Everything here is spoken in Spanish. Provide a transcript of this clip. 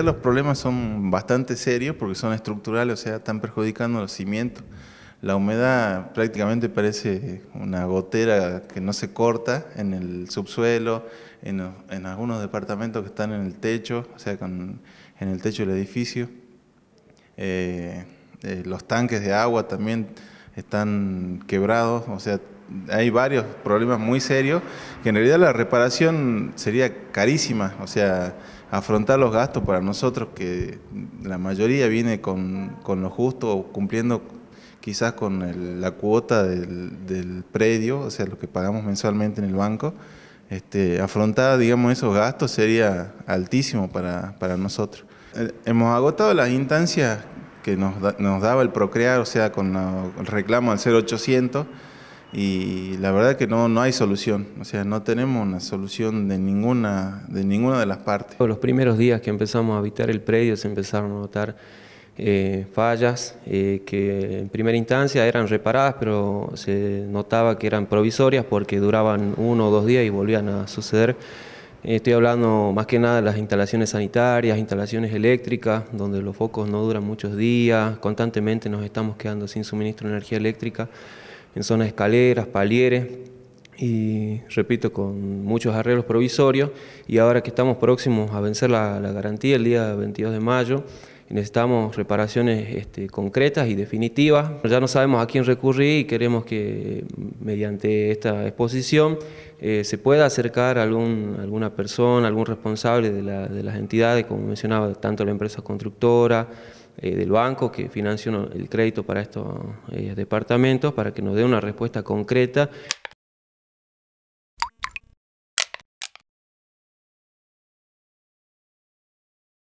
Los problemas son bastante serios porque son estructurales, o sea, están perjudicando los cimientos. La humedad prácticamente parece una gotera que no se corta en el subsuelo, en, algunos departamentos que están en el techo, o sea, en el techo del edificio. Eh, eh, los tanques de agua también están quebrados, o sea, hay varios problemas muy serios, que en realidad la reparación sería carísima, o sea, afrontar los gastos para nosotros, que la mayoría viene con, lo justo, cumpliendo quizás con la cuota del, predio, o sea, lo que pagamos mensualmente en el banco, este, afrontar, digamos, esos gastos sería altísimo para, nosotros. Eh, hemos agotado las instancias que nos, daba el Procrear, o sea, con el reclamo al 0800, y la verdad que no, no hay solución, o sea, no tenemos una solución de ninguna, de ninguna de las partes. Los primeros días que empezamos a habitar el predio se empezaron a notar eh, fallas eh, que en primera instancia eran reparadas, pero se notaba que eran provisorias porque duraban uno o dos días y volvían a suceder. Estoy hablando más que nada de las instalaciones sanitarias, instalaciones eléctricas, donde los focos no duran muchos días, constantemente nos estamos quedando sin suministro de energía eléctrica en zonas de escaleras, palieres, y repito, con muchos arreglos provisorios. Y ahora que estamos próximos a vencer la, garantía el día 22 de mayo, necesitamos reparaciones este, concretas y definitivas. Ya no sabemos a quién recurrir y queremos que mediante esta exposición eh, se pueda acercar algún, alguna persona, algún responsable de, de las entidades, como mencionaba, tanto la empresa constructora, eh, del banco que financió el crédito para estos eh, departamentos, para que nos dé una respuesta concreta